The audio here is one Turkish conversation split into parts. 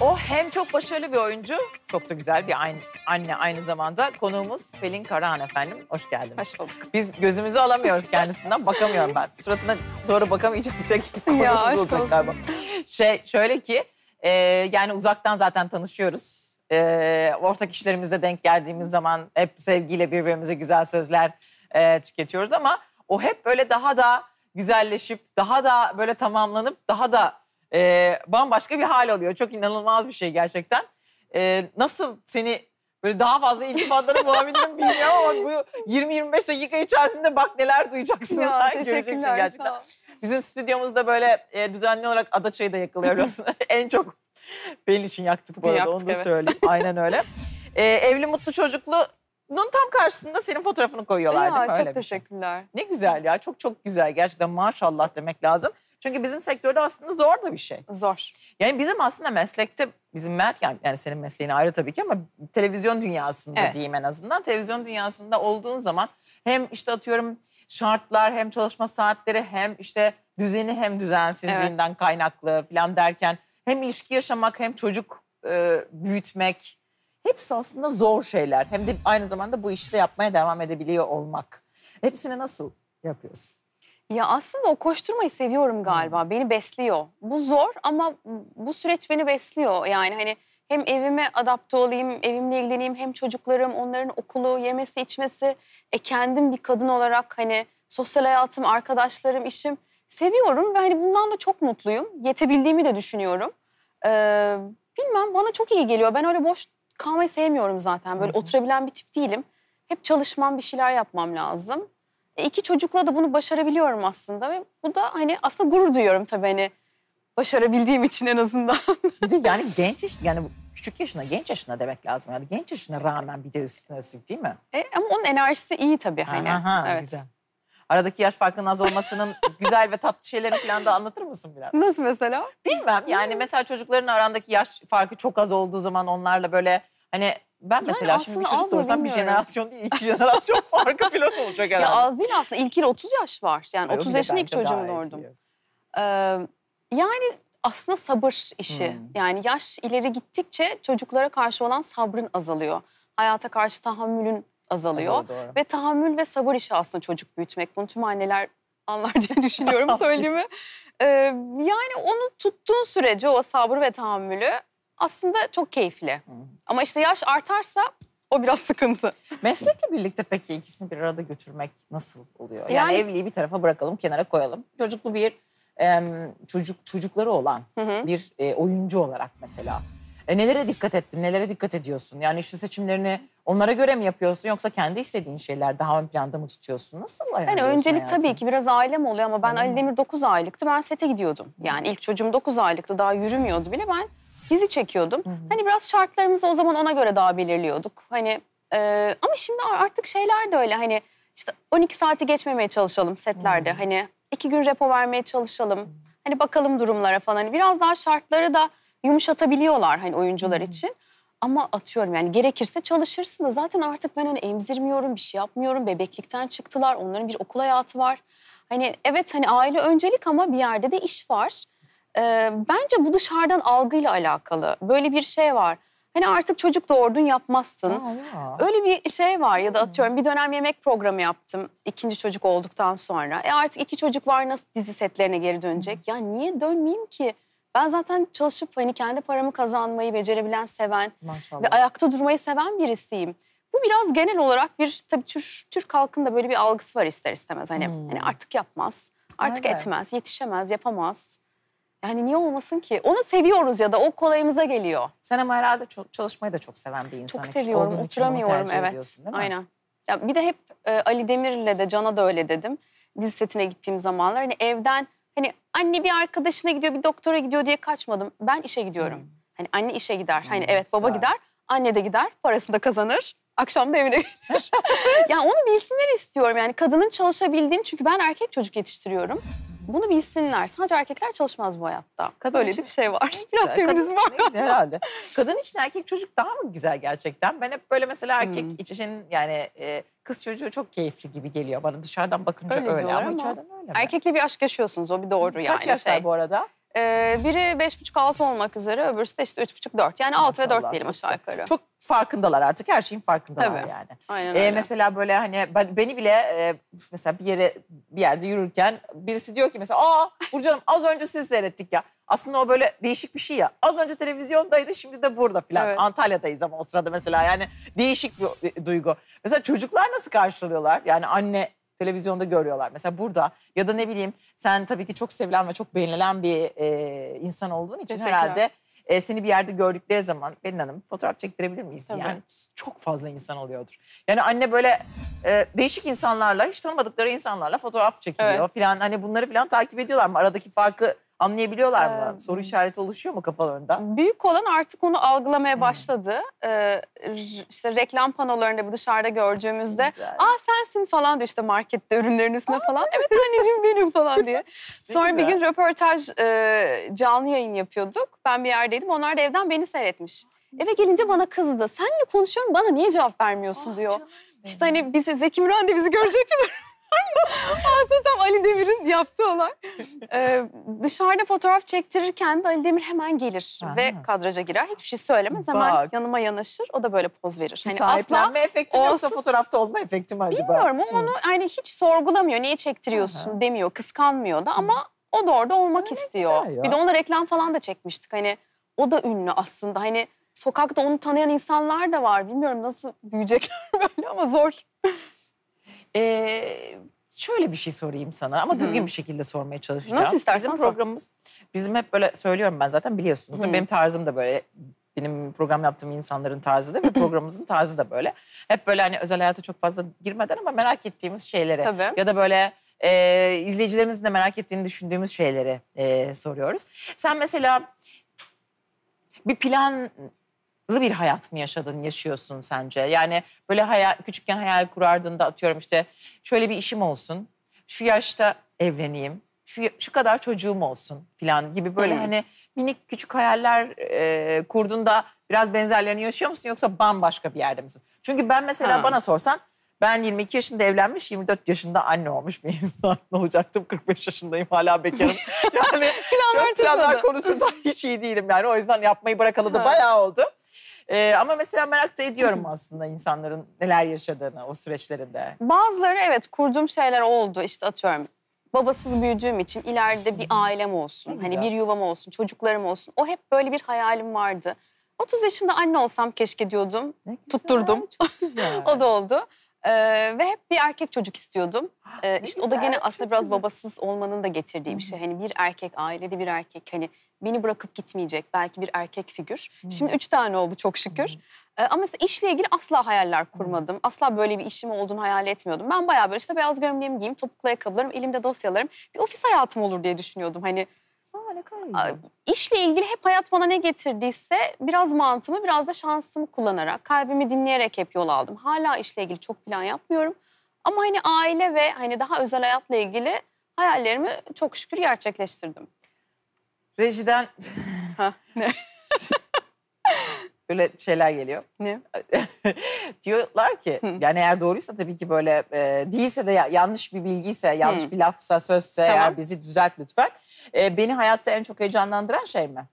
O hem çok başarılı bir oyuncu, çok da güzel bir aynı, anne aynı zamanda. Konuğumuz Pelin Karahan efendim. Hoş geldiniz. Hoş bulduk. Biz gözümüzü alamıyoruz kendisinden. Bakamıyorum ben. Suratına doğru bakamayacağım. Tek ya aşk olacak olsun. Galiba. Şey, şöyle ki e, yani uzaktan zaten tanışıyoruz. E, ortak işlerimizde denk geldiğimiz zaman hep sevgiyle birbirimize güzel sözler e, tüketiyoruz ama o hep böyle daha da güzelleşip, daha da böyle tamamlanıp, daha da e, bambaşka bir hal oluyor. Çok inanılmaz bir şey gerçekten. E, nasıl seni böyle daha fazla iltifatlara bulabilirim bilmiyorum ama bu 20-25 dakika içerisinde bak neler duyacaksınız. Ya, sen göreceksin gerçekten. Bizim stüdyomuzda böyle e, düzenli olarak Adaçay'ı da yakılıyoruz. en çok benim için yaktık bu arada yaktık, onu da evet. söyleyeyim. Aynen öyle. E, evli mutlu çocuklu Bunun tam karşısında senin fotoğrafını koyuyorlar ya, değil mi? Öyle çok şey. teşekkürler. Şey. Ne güzel ya. Çok çok güzel. Gerçekten maşallah demek lazım. Çünkü bizim sektörde aslında zor da bir şey. Zor. Yani bizim aslında meslekte bizim Mert yani, yani senin mesleğin ayrı tabii ki ama televizyon dünyasında evet. diyeyim en azından. Televizyon dünyasında olduğun zaman hem işte atıyorum şartlar hem çalışma saatleri hem işte düzeni hem düzensizliğinden evet. kaynaklı falan derken hem ilişki yaşamak hem çocuk e, büyütmek hepsi aslında zor şeyler. Hem de aynı zamanda bu işi de yapmaya devam edebiliyor olmak. Hepsini nasıl yapıyorsun? Ya aslında o koşturmayı seviyorum galiba. Beni besliyor. Bu zor ama bu süreç beni besliyor. Yani hani hem evime adapte olayım, evimle ilgileneyim, hem çocuklarım, onların okulu, yemesi, içmesi, e kendim bir kadın olarak hani sosyal hayatım, arkadaşlarım, işim seviyorum ve hani bundan da çok mutluyum. Yetebildiğimi de düşünüyorum. Ee, bilmem bana çok iyi geliyor. Ben öyle boş kalmayı sevmiyorum zaten. Böyle hı oturabilen bir tip değilim. Hep çalışmam, bir şeyler yapmam lazım. E, iki çocukla da bunu başarabiliyorum aslında ve bu da hani aslında gurur duyuyorum tabii hani başarabildiğim için en azından. yani genç yani küçük yaşına, genç yaşına demek lazım. Yani genç yaşına rağmen bir de üstüne üstlük değil mi? E, ama onun enerjisi iyi tabii hani. Aha, evet. güzel. Aradaki yaş farkının az olmasının güzel ve tatlı şeylerini falan da anlatır mısın biraz? Nasıl mesela? Bilmem yani hmm. mesela çocukların arandaki yaş farkı çok az olduğu zaman onlarla böyle hani ben mesela yani şimdi bir çocuk doğursam bir jenerasyon değil, iki jenerasyon farkı falan olacak herhalde. Ya az değil aslında. İlkiyle 30 yaş var. Yani Ay, 30 yaşında ilk çocuğumu doğurdum. Ee, yani aslında sabır işi. Hmm. Yani yaş ileri gittikçe çocuklara karşı olan sabrın azalıyor. Hayata karşı tahammülün azalıyor. Azalıyor, ve tahammül ve sabır işi aslında çocuk büyütmek. Bunu tüm anneler anlar diye düşünüyorum söylediğimi. Ee, yani onu tuttuğun sürece o sabır ve tahammülü aslında çok keyifli. Ama işte yaş artarsa o biraz sıkıntı. Meslekle birlikte peki ikisini bir arada götürmek nasıl oluyor? Yani, yani evliliği bir tarafa bırakalım, kenara koyalım. Çocuklu bir e, çocuk çocukları olan hı hı. bir e, oyuncu olarak mesela. E, nelere dikkat ettin, nelere dikkat ediyorsun? Yani işte seçimlerini onlara göre mi yapıyorsun yoksa kendi istediğin şeyler daha ön planda mı tutuyorsun? Nasıl ayarlıyorsun Ben öncelik hayatını? tabii ki biraz ailem oluyor ama ben hmm. Ali Demir 9 aylıktı ben sete gidiyordum. Yani ilk çocuğum 9 aylıktı daha yürümüyordu bile ben dizi çekiyordum. Hı hı. Hani biraz şartlarımızı o zaman ona göre daha belirliyorduk. Hani e, ama şimdi artık şeyler de öyle hani işte 12 saati geçmemeye çalışalım setlerde. Hı hı. Hani iki gün repo vermeye çalışalım. Hı hı. Hani bakalım durumlara falan. Hani biraz daha şartları da yumuşatabiliyorlar hani oyuncular hı hı. için. Ama atıyorum yani gerekirse çalışırsın da zaten artık ben onu hani emzirmiyorum, bir şey yapmıyorum. Bebeklikten çıktılar, onların bir okul hayatı var. Hani evet hani aile öncelik ama bir yerde de iş var. Ee, bence bu dışarıdan algıyla alakalı. Böyle bir şey var. Hani artık çocuk doğurdun yapmazsın. Aa, ya. Öyle bir şey var ya da hmm. atıyorum bir dönem yemek programı yaptım ikinci çocuk olduktan sonra. E artık iki çocuk var nasıl dizi setlerine geri dönecek? Hı. Hmm. Ya niye dönmeyeyim ki? Ben zaten çalışıp hani kendi paramı kazanmayı becerebilen, seven Maşallah. ve ayakta durmayı seven birisiyim. Bu biraz genel olarak bir tabii Türk, Türk halkında böyle bir algısı var ister istemez. Hani, hmm. hani artık yapmaz, artık evet. etmez, yetişemez, yapamaz. Yani niye olmasın ki? Onu seviyoruz ya da o kolayımıza geliyor. Sen ama herhalde çalışmayı da çok seven bir insan. Çok seviyorum, oturamıyorum evet. Aynen. Ya bir de hep e, Ali Demir'le de Can'a da öyle dedim. Dizi setine gittiğim zamanlar hani evden hani anne bir arkadaşına gidiyor, bir doktora gidiyor diye kaçmadım. Ben işe gidiyorum. Hmm. Hani anne işe gider. Hani hmm, hani evet baba güzel. gider, anne de gider, parasını da kazanır. Akşam da evine gider. yani onu bilsinler istiyorum. Yani kadının çalışabildiğini çünkü ben erkek çocuk yetiştiriyorum. Bunu bilsinler. Sadece erkekler çalışmaz bu hayatta. Kadın Böyle için... bir şey var. Biraz feminizm var. herhalde. Kadın için erkek çocuk daha mı güzel gerçekten? Ben hep böyle mesela hmm. erkek hmm. için yani e, kız çocuğu çok keyifli gibi geliyor bana. Dışarıdan bakınca öyle, öyle ama, içeriden öyle mi? Erkekle bir aşk yaşıyorsunuz. O bir doğru Kaç yani. Kaç yaşlar şey. bu arada? Ee, biri buçuk altı olmak üzere öbürsü de işte üç buçuk dört. Yani 6 ve dört diyelim aşağı yukarı. Çok farkındalar artık her şeyin farkındalar Tabii. yani. Aynen Ee, mesela böyle hani ben, beni bile e, mesela bir yere bir yerde yürürken birisi diyor ki mesela aa Burcu Hanım az önce siz seyrettik ya. Aslında o böyle değişik bir şey ya. Az önce televizyondaydı şimdi de burada filan. Evet. Antalya'dayız ama o sırada mesela yani değişik bir e, duygu. Mesela çocuklar nasıl karşılıyorlar? Yani anne televizyonda görüyorlar. Mesela burada ya da ne bileyim sen tabii ki çok sevilen ve çok beğenilen bir e, insan olduğun için herhalde e, seni bir yerde gördükleri zaman Pelin Hanım fotoğraf çektirebilir miyiz Tabii. diyen çok fazla insan oluyordur. Yani anne böyle e, değişik insanlarla hiç tanımadıkları insanlarla fotoğraf çekiliyor evet. falan hani bunları falan takip ediyorlar mı? Aradaki farkı Anlayabiliyorlar ee, mı? Soru işareti oluşuyor mu kafalarında? Büyük olan artık onu algılamaya hmm. başladı. Hmm. Ee, işte reklam panolarında bu dışarıda gördüğümüzde Güzel. aa sensin falan diyor işte markette ürünlerin üstüne aa, falan. evet anneciğim benim falan diye. Sonra bir gün röportaj e, canlı yayın yapıyorduk. Ben bir yerdeydim. Onlar da evden beni seyretmiş. Eve gelince bana kızdı. Senle konuşuyorum bana niye cevap vermiyorsun ah, diyor. İşte hani bizi Zeki Müren de bizi görecek mi? Aslında tam Ali Demir'in yaptığı olay. Ee, dışarıda fotoğraf çektirirken de Ali Demir hemen gelir Aha. ve kadraja girer. Hiçbir şey söylemez. Hemen Bak. yanıma yanaşır. O da böyle poz verir. Hani Sahiplenme asla efekti mi yoksa fotoğrafta olma efekti mi acaba? Bilmiyorum. O onu hani hiç sorgulamıyor. Niye çektiriyorsun Aha. demiyor. Kıskanmıyor da ama o da orada olmak Hı, istiyor. Bir de onunla reklam falan da çekmiştik. Hani o da ünlü aslında. Hani sokakta onu tanıyan insanlar da var. Bilmiyorum nasıl büyüyecekler böyle ama zor. Ee, şöyle bir şey sorayım sana ama düzgün Hı. bir şekilde sormaya çalışacağım. Nasıl istersen Bizim programımız, bizim hep böyle söylüyorum ben zaten biliyorsunuz. Hı. Benim tarzım da böyle benim program yaptığım insanların tarzı da ve programımızın tarzı da böyle. Hep böyle hani özel hayata çok fazla girmeden ama merak ettiğimiz şeyleri Tabii. ya da böyle e, izleyicilerimizin de merak ettiğini düşündüğümüz şeyleri e, soruyoruz. Sen mesela bir plan bir hayat mı yaşadın, yaşıyorsun sence? Yani böyle hayal, küçükken hayal kurardığında atıyorum işte şöyle bir işim olsun, şu yaşta evleneyim, şu, şu kadar çocuğum olsun falan gibi böyle hmm. hani minik küçük hayaller e, kurdun biraz benzerlerini yaşıyor musun yoksa bambaşka bir yerde misin? Çünkü ben mesela ha. bana sorsan ben 22 yaşında evlenmiş, 24 yaşında anne olmuş bir insan olacaktım. 45 yaşındayım hala bekarım. Yani planlar, planlar konusunda hiç iyi değilim yani. O yüzden yapmayı bırakalı da bayağı oldu. E, ama mesela merak da ediyorum aslında insanların neler yaşadığını o süreçlerinde. Bazıları evet kurduğum şeyler oldu işte atıyorum babasız büyüdüğüm için ileride bir ailem olsun, hani bir yuvam olsun, çocuklarım olsun. O hep böyle bir hayalim vardı. 30 yaşında anne olsam keşke diyordum. Ne güzel, Tutturdum. güzel. o da oldu. Ee, ve hep bir erkek çocuk istiyordum. Ah, ee, işte güzel, o da gene aslında biraz güzel. babasız olmanın da getirdiği bir şey. Hani bir erkek ailede bir erkek hani beni bırakıp gitmeyecek belki bir erkek figür. Hmm. Şimdi üç tane oldu çok şükür. Hmm. Ee, ama mesela işle ilgili asla hayaller hmm. kurmadım. Asla böyle bir işim olduğunu hayal etmiyordum. Ben bayağı böyle işte beyaz gömleğimi giyeyim, topuklu ayakkabılarım, elimde dosyalarım. Bir ofis hayatım olur diye düşünüyordum. Hani Aa, İşle ilgili hep hayat bana ne getirdiyse biraz mantımı biraz da şansımı kullanarak, kalbimi dinleyerek hep yol aldım. Hala işle ilgili çok plan yapmıyorum. Ama hani aile ve hani daha özel hayatla ilgili hayallerimi çok şükür gerçekleştirdim. Rejiden... ha, ne? böyle şeyler geliyor. Ne? Diyorlar ki Hı. yani eğer doğruysa tabii ki böyle e, değilse de ya, yanlış bir bilgiyse, yanlış Hı. bir lafsa, sözse tamam. eğer bizi düzelt lütfen. E, beni hayatta en çok heyecanlandıran şey mi?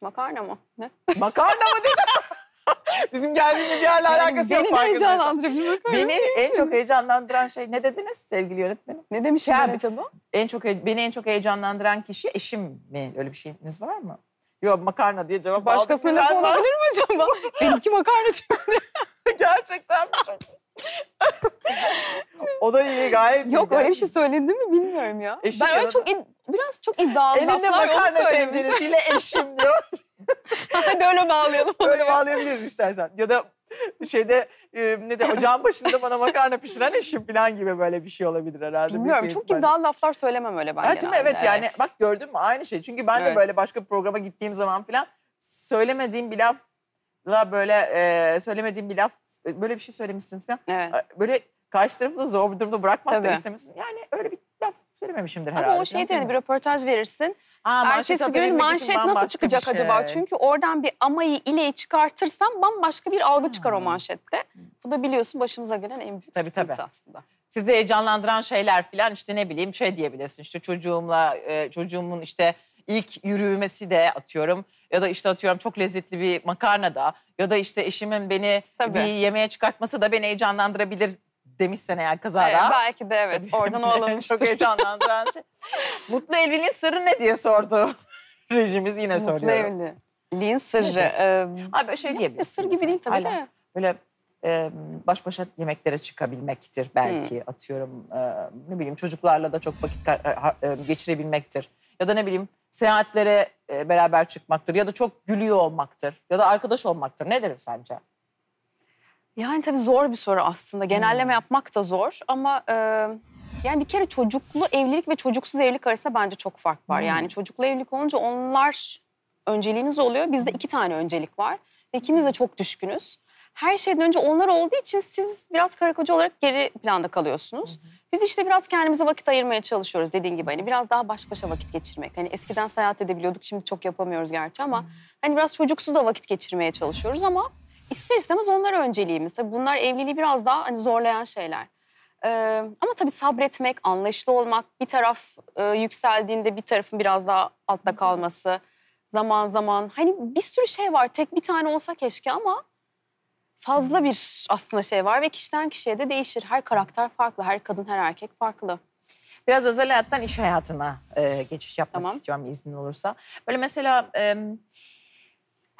Makarna mı? Ne? Makarna mı Bizim geldiğimiz yerle alakası yani alakası beni yok. Beni heyecanlandırabilir Beni en çok heyecanlandıran şey ne dediniz sevgili yönetmenim? Ne demiş yani, acaba? En çok, beni en çok heyecanlandıran kişi eşim mi? Öyle bir şeyiniz var mı? Yok makarna diye cevap Başka aldım. Başkasına ne olabilir mi acaba? Benimki makarna çıktı. Gerçekten çok o da iyi gayet Yok iyi. öyle bir şey söylendi mi bilmiyorum ya. Eşim ben öyle çok biraz çok iddialı Elinde laflar onu makarna söylemiş. eşim diyor. Hadi öyle bağlayalım. Öyle bağlayabiliriz istersen. Ya da şeyde e, ne de ocağın başında bana makarna pişiren eşim falan gibi böyle bir şey olabilir herhalde. Bilmiyorum çok ihtimalle. iddialı laflar söylemem öyle ben evet, Evet, yani bak gördün mü aynı şey. Çünkü ben evet. de böyle başka bir programa gittiğim zaman falan söylemediğim bir la böyle e, söylemediğim bir laf e, böyle bir şey söylemişsiniz falan. Evet. Böyle karşı tarafı da zor bir durumda bırakmak Tabii. da istemiyorsun. Yani öyle bir Söylememişimdir herhalde. Ama o şeydir hani bir röportaj verirsin. Aa, Ertesi gün manşet nasıl çıkacak şey. acaba? Çünkü oradan bir amayı ileyi çıkartırsam bambaşka bir algı hmm. çıkar o manşette. Bu da biliyorsun başımıza gelen en büyük tabii, sıkıntı tabii. aslında. Sizi heyecanlandıran şeyler falan işte ne bileyim şey diyebilirsin İşte çocuğumla e, çocuğumun işte ilk yürümesi de atıyorum ya da işte atıyorum çok lezzetli bir makarna da ya da işte eşimin beni Tabii. bir yemeğe çıkartması da beni heyecanlandırabilir demişsen eğer kazara. Evet, belki de evet. Oradan o alınmıştır. Çok heyecanlandıran şey. Mutlu evliliğin sırrı ne diye sordu rejimiz yine Mutlu soruyorum. Mutlu evliliğin sırrı. Ee, Abi şey diyebilirim. Sır gibi değil tabii de. Böyle e, baş başa yemeklere çıkabilmektir belki hmm. atıyorum. E, ne bileyim çocuklarla da çok vakit e, e, geçirebilmektir. Ya da ne bileyim seyahatlere e, beraber çıkmaktır. Ya da çok gülüyor olmaktır. Ya da arkadaş olmaktır. Nedir sence? Yani tabii zor bir soru aslında. Genelleme hmm. yapmak da zor ama e, yani bir kere çocuklu evlilik ve çocuksuz evlilik arasında bence çok fark var. Hmm. Yani çocuklu evlilik olunca onlar önceliğiniz oluyor. Bizde iki tane öncelik var ve ikimiz de çok düşkünüz. Her şeyden önce onlar olduğu için siz biraz karı olarak geri planda kalıyorsunuz. Hmm. Biz işte biraz kendimize vakit ayırmaya çalışıyoruz dediğin gibi hani biraz daha baş başa vakit geçirmek. Hani eskiden seyahat edebiliyorduk şimdi çok yapamıyoruz gerçi ama hmm. hani biraz çocuksuz da vakit geçirmeye çalışıyoruz ama ister istemez onlar önceliğimiz. Tabii bunlar evliliği biraz daha hani zorlayan şeyler. Ee, ama tabii sabretmek, anlayışlı olmak, bir taraf e, yükseldiğinde bir tarafın biraz daha altta kalması, zaman zaman hani bir sürü şey var. Tek bir tane olsa keşke ama fazla bir aslında şey var ve kişiden kişiye de değişir. Her karakter farklı, her kadın, her erkek farklı. Biraz özel hayattan iş hayatına e, geçiş yapmak tamam. istiyorum iznin olursa. Böyle mesela e,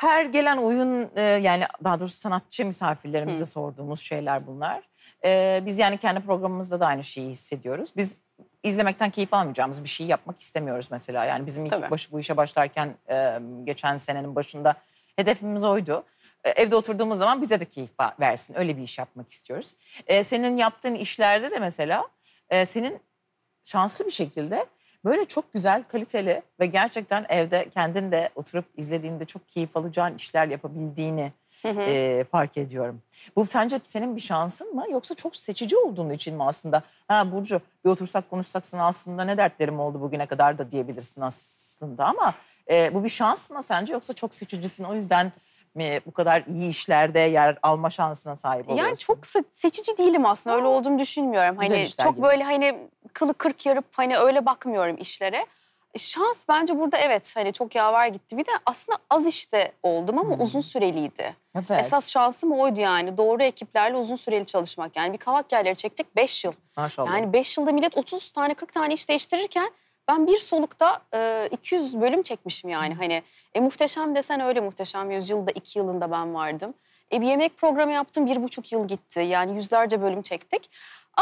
her gelen oyun e, yani daha doğrusu sanatçı misafirlerimize Hı. sorduğumuz şeyler bunlar. E, biz yani kendi programımızda da aynı şeyi hissediyoruz. Biz izlemekten keyif almayacağımız bir şeyi yapmak istemiyoruz mesela. Yani bizim ilk başı, bu işe başlarken e, geçen senenin başında hedefimiz oydu. E, evde oturduğumuz zaman bize de keyif versin. Öyle bir iş yapmak istiyoruz. E, senin yaptığın işlerde de mesela e, senin şanslı bir şekilde Böyle çok güzel, kaliteli ve gerçekten evde kendin de oturup izlediğinde çok keyif alacağın işler yapabildiğini e, fark ediyorum. Bu sence senin bir şansın mı yoksa çok seçici olduğun için mi aslında? Ha Burcu bir otursak konuşsak aslında ne dertlerim oldu bugüne kadar da diyebilirsin aslında ama e, bu bir şans mı sence yoksa çok seçicisin o yüzden mi bu kadar iyi işlerde yer alma şansına sahip oluyorsun? Yani çok seçici değilim aslında öyle olduğumu düşünmüyorum. Hani çok gibi. böyle hani kılı kırk yarıp hani öyle bakmıyorum işlere. E, şans bence burada evet hani çok yaver gitti. Bir de aslında az işte oldum ama hmm. uzun süreliydi. Evet. Esas şansım oydu yani. Doğru ekiplerle uzun süreli çalışmak. Yani bir kavak yerleri çektik 5 yıl. Maşallah. Yani 5 yılda millet 30 tane 40 tane iş değiştirirken ben bir solukta e, 200 bölüm çekmişim yani. Hmm. Hani e, muhteşem desen öyle muhteşem. yılda 2 yılında ben vardım. E, bir yemek programı yaptım bir buçuk yıl gitti. Yani yüzlerce bölüm çektik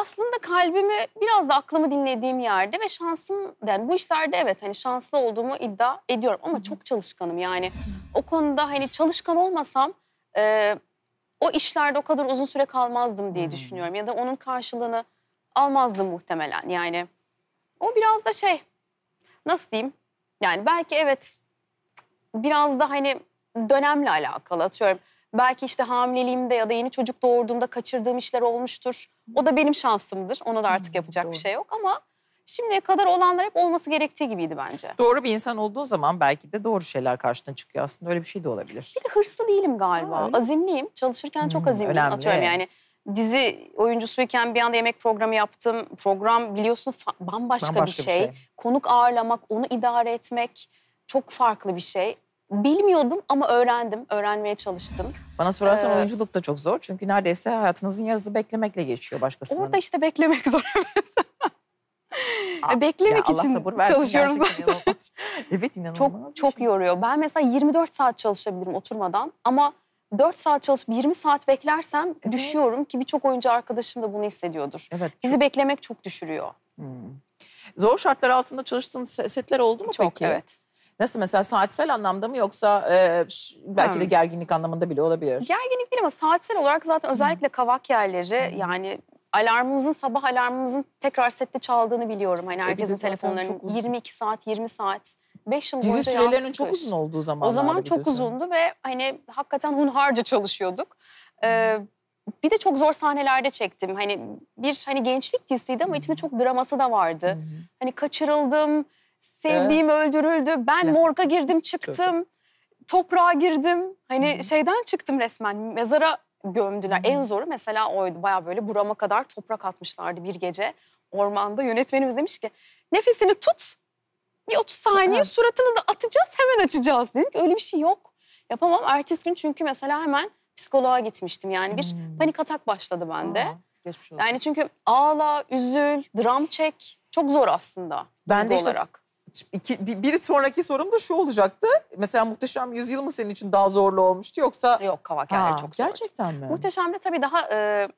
aslında kalbimi biraz da aklımı dinlediğim yerde ve şansım yani bu işlerde evet hani şanslı olduğumu iddia ediyorum ama çok çalışkanım yani. O konuda hani çalışkan olmasam e, o işlerde o kadar uzun süre kalmazdım diye düşünüyorum ya da onun karşılığını almazdım muhtemelen yani. O biraz da şey nasıl diyeyim yani belki evet biraz da hani dönemle alakalı atıyorum. Belki işte hamileliğimde ya da yeni çocuk doğurduğumda kaçırdığım işler olmuştur. O da benim şansımdır. Ona da artık hmm, yapacak Doğru. bir şey yok ama şimdiye kadar olanlar hep olması gerektiği gibiydi bence. Doğru bir insan olduğu zaman belki de doğru şeyler karşına çıkıyor aslında. Öyle bir şey de olabilir. Bir de hırslı değilim galiba. Ha, azimliyim. Çalışırken hmm, çok azimliyim. Önemli. Atıyorum yani dizi oyuncusuyken bir anda yemek programı yaptım. Program biliyorsun bambaşka, bambaşka bir, şey. bir şey. Konuk ağırlamak, onu idare etmek çok farklı bir şey. Bilmiyordum ama öğrendim, öğrenmeye çalıştım. Bana sorarsan ee, oyunculuk da çok zor. Çünkü neredeyse hayatınızın yarısı beklemekle geçiyor başkasının. Orada işte beklemek zor Aa, ah, e, Beklemek için sabır versin, çalışıyoruz zaten. evet inanılmaz. Çok, şey. yoruyor. Ben mesela 24 saat çalışabilirim oturmadan ama 4 saat çalışıp 20 saat beklersem evet. düşüyorum ki birçok oyuncu arkadaşım da bunu hissediyordur. Evet, Bizi çok... beklemek çok düşürüyor. Hmm. Zor şartlar altında çalıştığın setler oldu mu çok, peki? Çok evet. Nasıl mesela saatsel anlamda mı yoksa e, belki hmm. de gerginlik anlamında bile olabilir? Gerginlik değil ama saatsel olarak zaten özellikle kavak yerleri hmm. yani alarmımızın sabah alarmımızın tekrar sette çaldığını biliyorum. Hani e, herkesin e telefonlarının 22 saat 20 saat 5 yıl Dizi boyunca Dizi sürelerinin çok uzun olduğu zaman. O zaman çok uzundu ve hani hakikaten hunharca çalışıyorduk. Ee, bir de çok zor sahnelerde çektim. Hani bir hani gençlik dizisiydi ama içinde hmm. çok draması da vardı. Hmm. Hani kaçırıldım, Sevdiğim öldürüldü. Ben ne? morga girdim çıktım. Tabii. Toprağa girdim. Hani Hı-hı. şeyden çıktım resmen. Mezara gömdüler. Hı-hı. En zoru mesela oydu. Baya böyle burama kadar toprak atmışlardı bir gece ormanda. Yönetmenimiz demiş ki nefesini tut. Bir 30 saniye suratını da atacağız hemen açacağız dedik. Öyle bir şey yok. Yapamam. Ertesi gün çünkü mesela hemen psikoloğa gitmiştim. Yani bir hmm. panik atak başladı bende. Aa, Yani çünkü ağla, üzül, dram çek çok zor aslında. Ben de işte olarak. İki, bir sonraki sorum da şu olacaktı. Mesela Muhteşem Yüzyıl mı senin için daha zorlu olmuştu yoksa? Yok kavak Kavaker'de çok zor. Gerçekten mi? Muhteşem'de tabii daha e,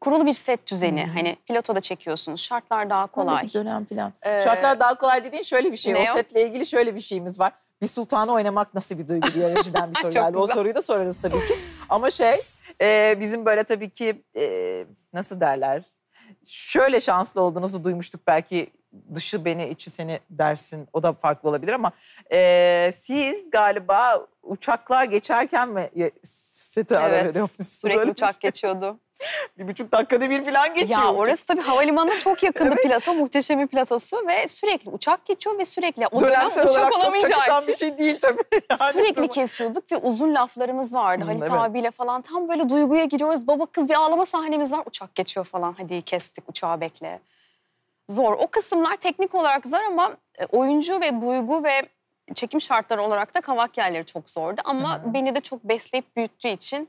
kurulu bir set düzeni. Hmm. Hani platoda çekiyorsunuz. Şartlar daha kolay. Bir dönem falan. Ee, Şartlar daha kolay dediğin şöyle bir şey. O yok? setle ilgili şöyle bir şeyimiz var. Bir sultanı oynamak nasıl bir duygu diye rejiden bir soru geldi. O soruyu da sorarız tabii ki. Ama şey e, bizim böyle tabii ki e, nasıl derler? Şöyle şanslı olduğunuzu duymuştuk belki dışı beni içi seni dersin o da farklı olabilir ama e, siz galiba uçaklar geçerken mi seti evet, ara veriyormuşsunuz? Sürekli Öyle uçak şey. geçiyordu. bir buçuk dakikada bir falan geçiyor. Ya orası tabii havalimanına çok yakındı evet. plato. Muhteşem bir platosu ve sürekli uçak geçiyor ve sürekli o dönem uçak olamayacağı için. bir şey değil tabii. Yani sürekli tabii. kesiyorduk ve uzun laflarımız vardı. Hmm, Halit evet. abiyle falan tam böyle duyguya giriyoruz. Baba kız bir ağlama sahnemiz var. Uçak geçiyor falan. Hadi kestik uçağı bekle zor. O kısımlar teknik olarak zor ama e, oyuncu ve duygu ve çekim şartları olarak da kavak yerleri çok zordu. Ama Hı-hı. beni de çok besleyip büyüttüğü için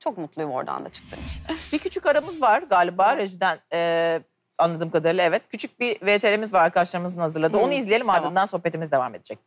çok mutluyum oradan da çıktığım için. Bir küçük aramız var galiba evet. rejiden. Ee, anladığım kadarıyla evet. Küçük bir VTR'miz var arkadaşlarımızın hazırladığı. Hı, Onu izleyelim tamam. ardından sohbetimiz devam edecek.